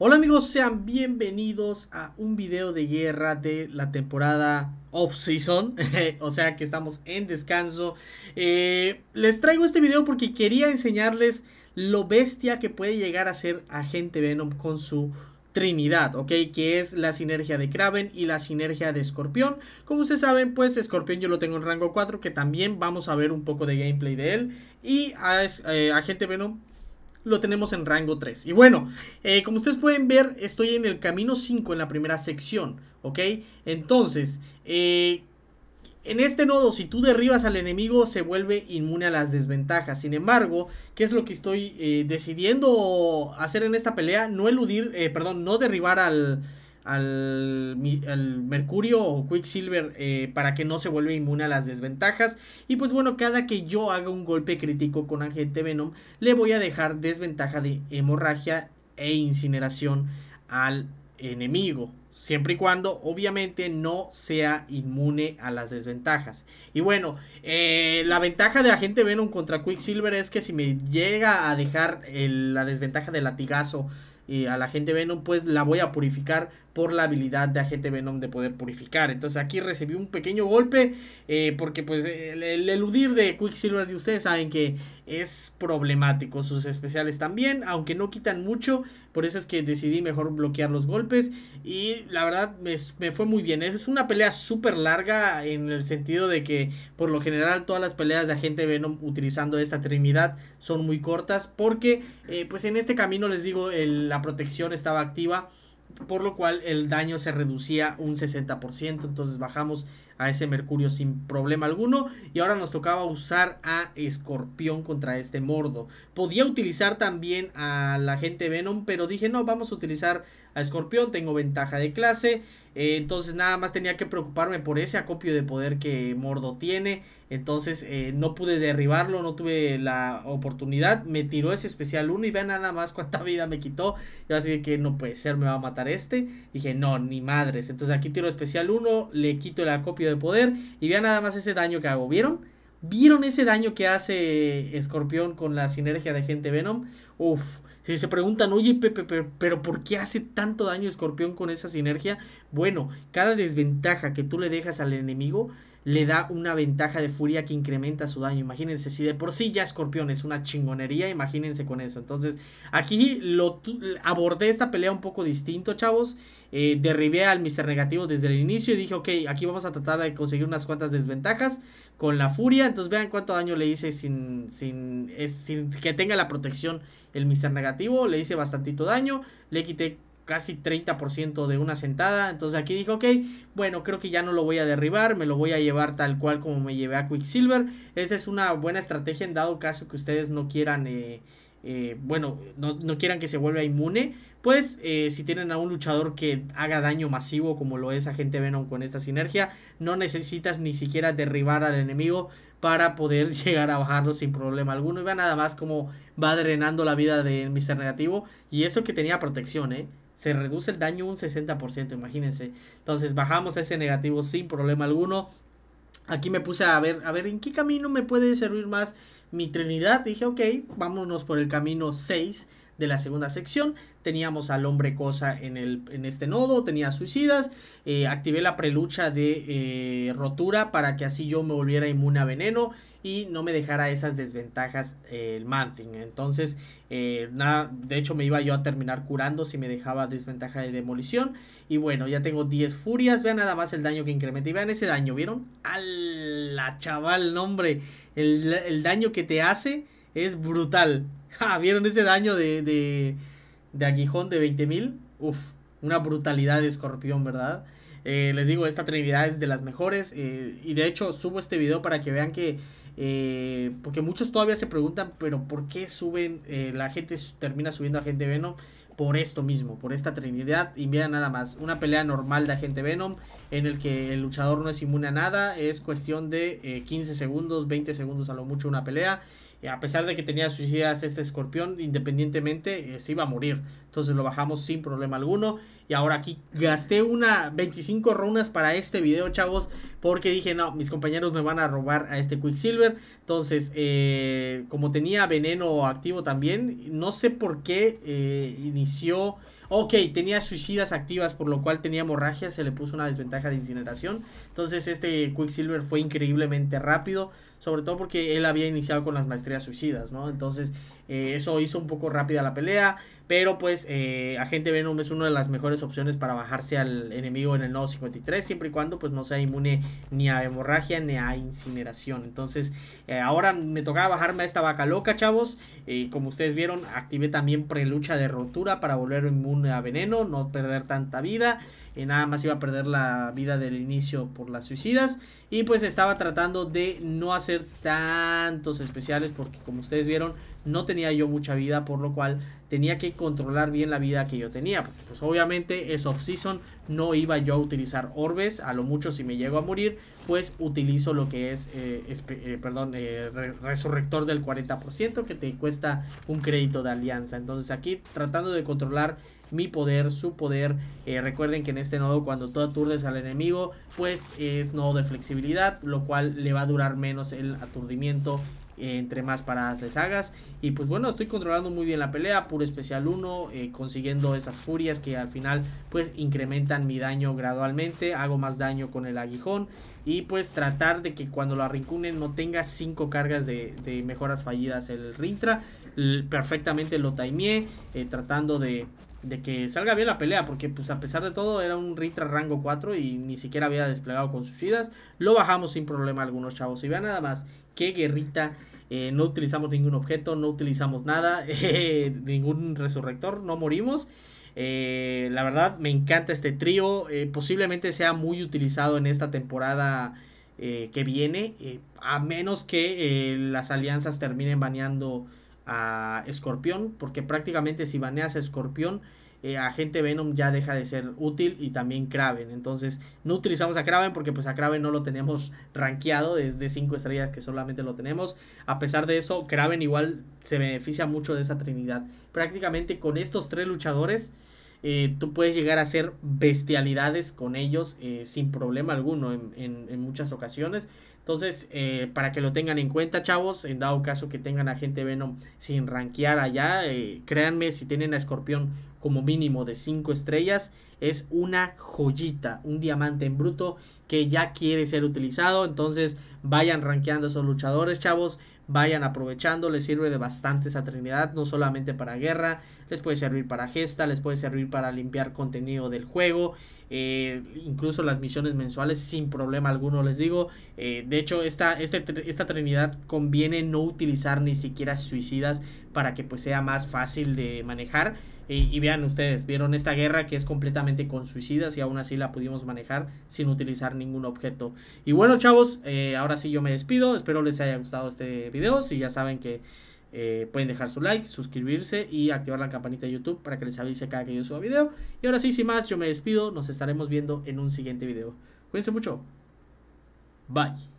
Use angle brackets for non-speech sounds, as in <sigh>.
Hola amigos, sean bienvenidos a un video de guerra de la temporada off-season, <laughs> o sea que estamos en descanso. Eh, les traigo este video porque quería enseñarles lo bestia que puede llegar a ser Agente Venom con su Trinidad, ¿ok? Que es la sinergia de Kraven y la sinergia de Escorpión. Como ustedes saben, pues Escorpión yo lo tengo en rango 4, que también vamos a ver un poco de gameplay de él. Y a, eh, Agente Venom lo tenemos en rango 3. Y bueno, eh, como ustedes pueden ver, estoy en el camino 5 en la primera sección, ¿ok? Entonces, eh, en este nodo, si tú derribas al enemigo, se vuelve inmune a las desventajas. Sin embargo, ¿qué es lo que estoy eh, decidiendo hacer en esta pelea? No eludir, perdón, no derribar al al, Mercurio o Quicksilver eh, para que no se vuelva inmune a las desventajas. Y pues bueno, cada que yo haga un golpe crítico con agente Venom, le voy a dejar desventaja de hemorragia e incineración al enemigo. Siempre y cuando, obviamente, no sea inmune a las desventajas. Y bueno, eh, la ventaja de Agente Venom contra Quicksilver es que si me llega a dejar eh, la desventaja de latigazo y a la Agente Venom, pues la voy a purificar por la habilidad de agente Venom de poder purificar. Entonces aquí recibí un pequeño golpe eh, porque pues el, eludir de Quicksilver de ustedes saben que es problemático. Sus especiales también, aunque no quitan mucho, por eso es que decidí mejor bloquear los golpes y la verdad me, fue muy bien. Es una pelea súper larga en el sentido de que por lo general todas las peleas de agente Venom utilizando esta Trinidad son muy cortas porque eh, pues en este camino les digo la protección estaba activa por lo cual el daño se reducía un 60%, entonces bajamos a ese Mercurio sin problema alguno. Y ahora nos tocaba usar a Escorpión contra este Mordo. Podía utilizar también a la gente Venom, pero dije no, vamos a utilizar a Escorpión, tengo ventaja de clase. Eh, entonces nada más tenía que preocuparme por ese acopio de poder que Mordo tiene. Entonces eh, no pude derribarlo, no tuve la oportunidad. Me tiró ese especial 1 y vean nada más cuánta vida me quitó. Yo así que no puede ser, me va a matar este. Dije no, ni madres. Entonces aquí tiro especial 1, le quito el acopio de poder. Y vean nada más ese daño que hago. ¿Vieron? ¿Vieron ese daño que hace Escorpión con la sinergia de gente Venom? Uf, si se preguntan, oye Pepe, pero, pero, ¿por qué hace tanto daño Escorpión con esa sinergia? Bueno, cada desventaja que tú le dejas al enemigo le da una ventaja de furia que incrementa su daño. Imagínense, si de por sí ya escorpión es una chingonería, imagínense con eso. Entonces, aquí lo abordé esta pelea un poco distinto, chavos. Eh, derribé al Mr. Negativo desde el inicio y dije, ok, aquí vamos a tratar de conseguir unas cuantas desventajas con la furia. Entonces, vean cuánto daño le hice sin, sin, sin que tenga la protección el Mr. Negativo. Le hice bastantito daño, le quité casi 30% de una sentada. Entonces aquí dijo, ok, bueno, creo que ya no lo voy a derribar, me lo voy a llevar tal cual como me llevé a Quicksilver. Esa es una buena estrategia en dado caso que ustedes no quieran... Eh, eh, bueno, no, quieran que se vuelva inmune, pues eh, si tienen a un luchador que haga daño masivo como lo es Agente Venom con esta sinergia, no necesitas ni siquiera derribar al enemigo para poder <laughs> llegar a bajarlo sin problema alguno. Y va nada más como va drenando la vida de Mr. Negativo y eso que tenía protección, ¿eh? se reduce el daño un 60%, imagínense. Entonces bajamos ese negativo sin problema alguno. Aquí me puse a ver, a ver, ¿en qué camino me puede servir más mi Trinidad? Dije, ok, vámonos por el camino 6 de la segunda sección. Teníamos al hombre cosa en, el, en este nodo, tenía suicidas. Eh, activé la prelucha de eh, rotura para que así yo me volviera inmune a veneno y no me dejara esas desventajas eh, el manting Entonces, nada, de hecho me iba yo a terminar curando si me dejaba desventaja de demolición. Y bueno, ya tengo 10 furias. Vean nada más el daño que incrementa. Y vean ese daño, ¿vieron? ¡Ala, chaval! nombre hombre! El, el daño que te hace es brutal. <laughs> Ah, ¿vieron ese daño de, de, de aguijón de 20.000? Uf, una brutalidad de escorpión, ¿verdad? Eh, les digo, esta trinidad es de las mejores. Eh, y de hecho, subo este video para que vean que. Eh, porque muchos todavía se preguntan, pero ¿por qué suben? la gente termina subiendo a gente Venom. Por esto mismo, por esta trinidad. Y mira nada más. Una pelea normal de agente Venom. En el que el luchador no es inmune a nada. Es cuestión de 15 segundos, 20 segundos a lo mucho una pelea. Eh, a pesar de que tenía suicidas este escorpión, independientemente eh, se iba a morir. Entonces lo bajamos sin problema alguno. Y ahora aquí gasté una 25 runas para este video, chavos. Porque dije, no, mis compañeros me van a robar a este Quicksilver. Entonces, eh, como tenía veneno activo también, no sé por qué inició... Ok, tenía suicidas activas, por lo cual tenía hemorragia, se le puso una desventaja de incineración. Entonces este Quicksilver fue increíblemente rápido, sobre todo porque él había iniciado con las maestrías Suicidas, ¿no? Entonces, eh, eso hizo un poco rápida la pelea. Pero pues eh, Agente Venom es una de las mejores opciones para bajarse al enemigo en el nodo 53, siempre y cuando pues no sea inmune ni a hemorragia ni a incineración. Entonces eh, ahora me tocaba bajarme a esta vaca loca, chavos. Y como ustedes vieron, activé también prelucha de rotura para volver inmune a veneno, no perder tanta vida. y nada más iba a perder la vida del inicio por las suicidas. Y pues estaba tratando de no hacer tantos especiales porque como ustedes vieron no tenía yo mucha vida, por lo cual tenía que controlar bien la vida que yo tenía. Porque, pues obviamente es off-season, no iba yo a utilizar orbes, a lo mucho si me llego a morir, pues utilizo lo que es, eh, eh, perdón, eh, resurrector del 40% que te cuesta un crédito de alianza. Entonces aquí tratando de controlar mi poder, su poder. Eh, recuerden que en este nodo cuando tú aturdes al enemigo, pues es nodo de flexibilidad, lo cual le va a durar menos el aturdimiento eh, entre más paradas les hagas. Y pues bueno, estoy controlando muy bien la pelea, puro especial 1, eh, consiguiendo esas furias que al final pues incrementan mi daño gradualmente, hago más daño con el aguijón. Y pues tratar de que cuando lo arrincunen no tenga 5 cargas de, mejoras fallidas el Rintra. Perfectamente lo timeé, tratando de, de que salga bien la pelea, porque pues a pesar de todo era un Ritra rango 4 y ni siquiera había desplegado con sus vidas. Lo bajamos sin problema algunos chavos. Y vean nada más, qué guerrita. Eh, no utilizamos ningún objeto, no utilizamos nada, <laughs> eh, ningún resurrector, no morimos. Eh, la verdad me encanta este trío, posiblemente sea muy utilizado en esta temporada que viene, a menos que las alianzas terminen baneando a Escorpión, porque prácticamente si baneas a Escorpión, eh, Agente Venom ya deja de ser útil y también Kraven. Entonces no utilizamos a Kraven porque pues a Kraven no lo tenemos <laughs> rankeado desde 5 estrellas que solamente lo tenemos. A pesar de eso, Kraven igual se beneficia mucho de esa trinidad. Prácticamente con estos tres luchadores eh, tú puedes llegar a hacer bestialidades con ellos eh, sin problema alguno en, muchas ocasiones. Entonces, eh, para que lo tengan en cuenta, chavos, en dado caso que tengan a gente Venom sin rankear allá, créanme, si tienen a Escorpión como mínimo de 5 estrellas, es una joyita, un diamante en bruto que ya quiere ser utilizado. Entonces, vayan rankeando a esos luchadores, chavos vayan aprovechando, les sirve de bastante esa Trinidad, no solamente para guerra, les puede servir para gesta, les puede servir para limpiar contenido del juego, eh, incluso las misiones mensuales sin problema alguno, les digo. Eh, de hecho, esta, este esta Trinidad conviene no utilizar ni siquiera suicidas para que pues sea más fácil de manejar. Y, vean ustedes, vieron esta guerra que es completamente con suicidas y aún así la pudimos manejar sin utilizar ningún objeto. Y bueno chavos, eh, ahora sí yo me despido, espero les haya gustado este video, si ya saben que eh, pueden dejar su like, suscribirse y activar la campanita de YouTube para que les avise cada que yo suba video. Y ahora sí, sin más, yo me despido, nos estaremos viendo en un siguiente video. Cuídense mucho. Bye.